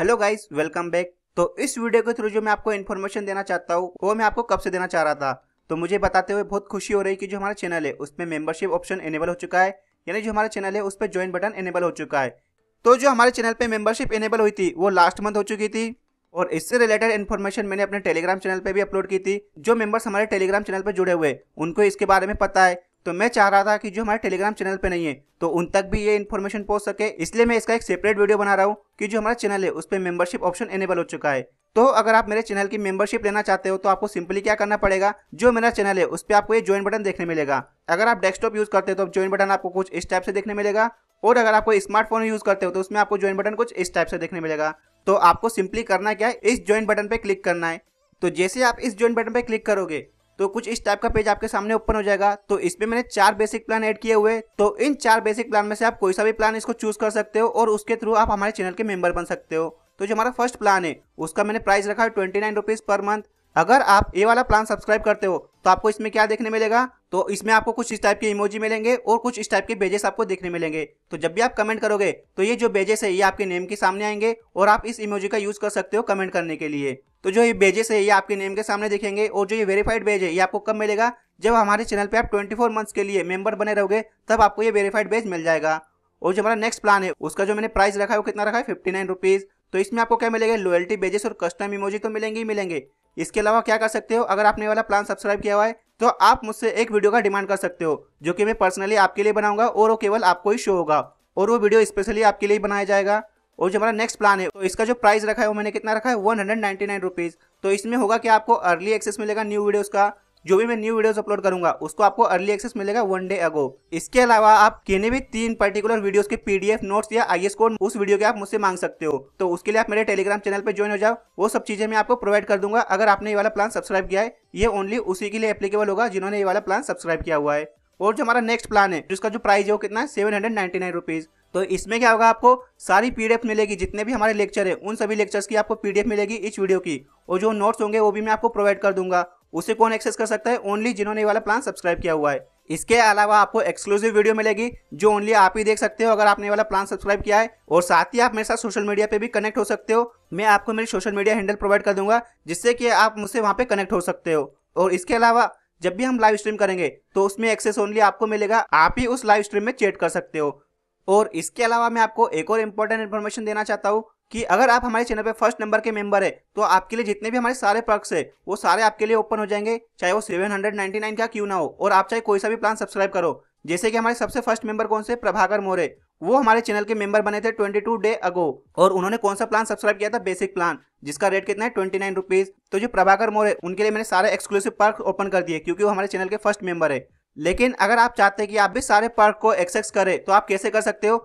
hello guys welcome back तो इस video के थ्रू जो मैं आपको इन्फॉर्मेशन देना चाहता हूँ वो मैं आपको कब से देना चाह रहा था तो मुझे बताते हुए बहुत खुशी हो रही कि जो हमारा चैनल है उसमें मेंबरशिप ऑप्शन एनेबल हो चुका है यानी जो हमारा चैनल है उस पर ज्वाइन बटन एनेबल हो चुका है तो जो हमारे चैनल पर मेंबरशिप एनेबल हुई थी वो लास्ट मंथ हो चुकी थी और इससे रिलेटेड इन्फॉर्मेशन मैंने अपने टेलीग्राम चैनल पर भी अपलोड की थी जो मेम्बर्स हमारे टेलीग्राम चैनल पर जुड़े हुए उनको इसके बारे में पता है तो मैं चाह रहा था कि जो हमारे टेलीग्राम चैनल पे नहीं है तो उन तक भी ये इन्फॉर्मेशन पहुंच सके इसलिए मैं इसका एक सेपरेट वीडियो बना रहा हूँ कि जो हमारा चैनल है उस पर मेंबरशिप ऑप्शन एनेबल हो चुका है तो अगर आप मेरे चैनल की मेंबरशिप लेना चाहते हो तो आपको सिंपली क्या करना पड़ेगा जो मेरा चैनल है उस पर आपको ये ज्वाइन बटन देखने मिलेगा अगर आप डेस्कटॉप यूज़ करते हो तो ज्वाइन बटन आपको कुछ इस टाइप से देखने मिलेगा और अगर आपको स्मार्टफोन यूज़ करते हो तो उसमें आपको ज्वाइन बटन कुछ इस टाइप से देखने मिलेगा तो आपको सिंपली करना क्या है इस ज्वाइन बटन पर क्लिक करना है तो जैसे आप इस ज्वाइन बटन पर क्लिक करोगे तो कुछ इस टाइप का पेज आपके सामने ओपन हो जाएगा तो इसमें मैंने चार बेसिक प्लान ऐड किए हुए तो इन चार बेसिक प्लान में से आप कोई सा भी प्लान इसको चूज कर सकते हो और उसके थ्रू आप हमारे चैनल के मेंबर बन सकते हो तो जो हमारा फर्स्ट प्लान है उसका मैंने प्राइस रखा है twenty nine rupees per month अगर आप ये वाला प्लान सब्सक्राइब करते हो तो आपको इसमें क्या देखने मिलेगा तो इसमें आपको कुछ इस टाइप के इमोजी मिलेंगे और कुछ इस टाइप के बेजेस आपको देखने मिलेंगे तो जब भी आप कमेंट करोगे तो ये जो बेजेस है ये आपके नेम के सामने आएंगे और आप इस इमोजी का यूज कर सकते हो कमेंट करने के लिए तो जो ये बेजेस है ये आपके नेम के सामने देखेंगे और जो ये वेरीफाइड बेज है ये आपको कब मिलेगा जब हमारे चैनल पर आप फोर मंथ्स के लिए मेंबर बने रहोगे तब आपको ये वेरीफाइड बेज मिल जाएगा और जो हमारा नेक्स्ट प्लान है उसका जो मैंने प्राइस रखा है वो कितना रखा है फिफ्टी नाइन रुपीज़ तो इसमें आपको क्या मिलेगा लॉयल्टी बेजेस और कस्टम इमोजी तो मिलेंगे ही मिलेंगे इसके अलावा क्या कर सकते हो अगर आपने वाला प्लान सब्सक्राइब किया हुआ है तो आप मुझसे एक वीडियो का डिमांड कर सकते हो जो कि मैं पर्सनली आपके लिए बनाऊंगा और वो केवल आपको ही शो होगा और वो वीडियो स्पेशली आपके लिए बनाया जाएगा और जो हमारा नेक्स्ट प्लान है तो इसका जो प्राइस रखा है वो मैंने कितना रखा है वन हंड्रेड नाइन रुपीज़ तो इसमें होगा कि आपको अर्ली एक्सेस मिलेगा न्यू वीडियोज़ का जो भी मैं न्यू वीडियोस अपलोड करूंगा उसको आपको अर्ली एक्सेस मिलेगा वन डे अगो इसके अलावा आप किन्हीं भी तीन पर्टिकुलर वीडियोस के पीडीएफ नोट्स या आई कोड उस वीडियो के आप मुझसे मांग सकते हो तो उसके लिए आप मेरे टेलीग्राम चैनल पर ज्वाइन हो जाओ वो सब चीजें मैं आपको प्रोवाइड कर दूंगा अगर आपने ये वाला प्लान सब्सक्राइब किया है ये ओनली उसी के लिए एप्लीकेबल होगा जिन्होंने ये वाला प्लान सब्सक्राइब किया हुआ है और जो हमारा नेक्स्ट प्लान है जिसका जो प्राइस है वो कितना है seven hundred ninety nine rupees तो इसमें क्या होगा आपको सारी पीडीएफ मिलेगी जितने भी हमारे लेक्चर है उन सभी लेक्चर्स की आपको पीडीएफ मिलेगी इस वीडियो की और जो नोट्स होंगे वो भी मैं आपको प्रोवाइड कर दूंगा उसे कौन एक्सेस कर सकता है ओनली जिन्होंने वाला प्लान सब्सक्राइब किया हुआ है इसके अलावा आपको एक्सक्लूसिव वीडियो मिलेगी जो ओनली आप ही देख सकते हो अगर आपने वाला प्लान सब्सक्राइब किया है और साथ ही आप मेरे साथ सोशल मीडिया पे भी कनेक्ट हो सकते हो मैं आपको मेरे सोशल मीडिया हैंडल प्रोवाइड कर दूंगा जिससे कि आप मुझसे वहाँ पे कनेक्ट हो सकते हो और इसके अलावा जब भी हम लाइव स्ट्रीम करेंगे तो उसमें एक्सेस ओनली आपको मिलेगा आप ही उस लाइव स्ट्रीम में चेट कर सकते हो और इसके अलावा मैं आपको एक और इम्पोर्टेंट इन्फॉर्मेशन देना चाहता हूँ कि अगर आप हमारे चैनल पे फर्स्ट नंबर के मेंबर है तो आपके लिए जितने भी हमारे सारे पर्क्स है वो सारे आपके लिए ओपन हो जाएंगे चाहे वो 799 का क्यों ना हो और आप चाहे कोई सा भी प्लान सब्सक्राइब करो जैसे कि हमारे सबसे फर्स्ट मेंबर कौन से प्रभाकर मोरे वो हमारे चैनल के मेंबर बने थे 22 डे अगो और उन्होंने कौन सा प्लान सब्सक्राइब किया था बेसिक प्लान जिसका रेट कितना है ट्वेंटी नाइन रुपीज तो जो प्रभाकर मोरे उनके लिए मैंने सारे एक्सक्लूसिव पर्क ओपन कर दिए क्योंकि वो हमारे चैनल के फर्स्ट मेंबर है लेकिन अगर आप चाहते हैं कि आप भी सारे पर्क को एक्सेस करें तो आप कैसे कर सकते हो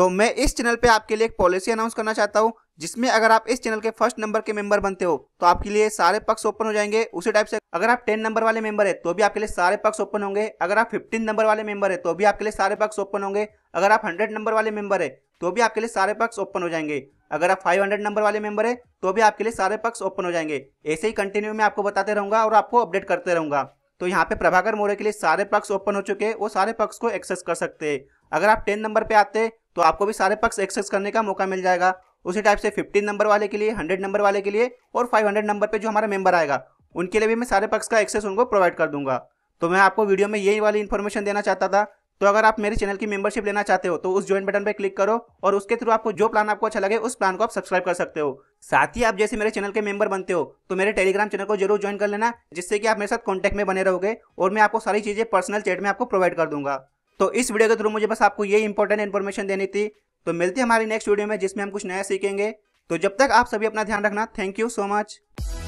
तो मैं इस चैनल पे आपके लिए एक पॉलिसी अनाउंस करना चाहता हूँ जिसमें अगर आप इस चैनल के फर्स्ट नंबर के मेंबर बनते हो तो आपके लिए सारे पक्ष ओपन हो जाएंगे उसी टाइप से अगर आप टेन नंबर वाले मेंबर है तो भी आपके लिए सारे पक्ष ओपन होंगे अगर आप फिफ्टीन नंबर वाले मेंबर है तो भी आपके लिए सारे पक्ष ओपन होंगे अगर आप हंड्रेड नंबर वाले मेंबर है तो भी आपके लिए सारे पक्ष ओपन हो जाएंगे अगर आप 500 नंबर वाले मेंबर है तो भी आपके लिए सारे पक्ष ओपन हो जाएंगे ऐसे ही कंटिन्यू में आपको बताते रहूंगा और आपको अपडेट करते रहूंगा तो यहाँ पे प्रभाकर मोरे के लिए सारे पक्ष ओपन हो चुके हैं वो सारे पक्ष को एक्सेस कर सकते हैं अगर आप टेन नंबर पे आते हैं तो आपको भी सारे पक्ष एक्सेस करने का मौका मिल जाएगा उसी टाइप से 15 नंबर वाले के लिए 100 नंबर वाले के लिए और 500 नंबर पे जो हमारा मेंबर आएगा उनके लिए भी मैं सारे पक्ष का एक्सेस उनको प्रोवाइड कर दूंगा तो मैं आपको वीडियो में यही वाली इन्फॉर्मेशन देना चाहता था तो अगर आप मेरे चैनल की मेंबरशिप लेना चाहते हो तो उस ज्वाइन बटन पर क्लिक करो और उसके थ्रू आपको जो प्लान आपको अच्छा लगे उस प्लान को आप सब्सक्राइब कर सकते हो साथ ही आप जैसे मेरे चैनल के मेंबर बनते हो तो मेरे टेलीग्राम चैनल को जरूर ज्वाइन कर लेना जिससे कि आप मेरे साथ कॉन्टैक्ट में बने रहोगे और मैं आपको सारी चीज़ें पर्सनल चैट में आपको प्रोवाइड कर दूंगा तो इस वीडियो के थ्रू मुझे बस आपको ये इंपॉर्टेंट इन्फॉर्मेशन देनी थी तो मिलती है हमारी नेक्स्ट वीडियो में जिसमें हम कुछ नया सीखेंगे तो जब तक आप सभी अपना ध्यान रखना थैंक यू सो मच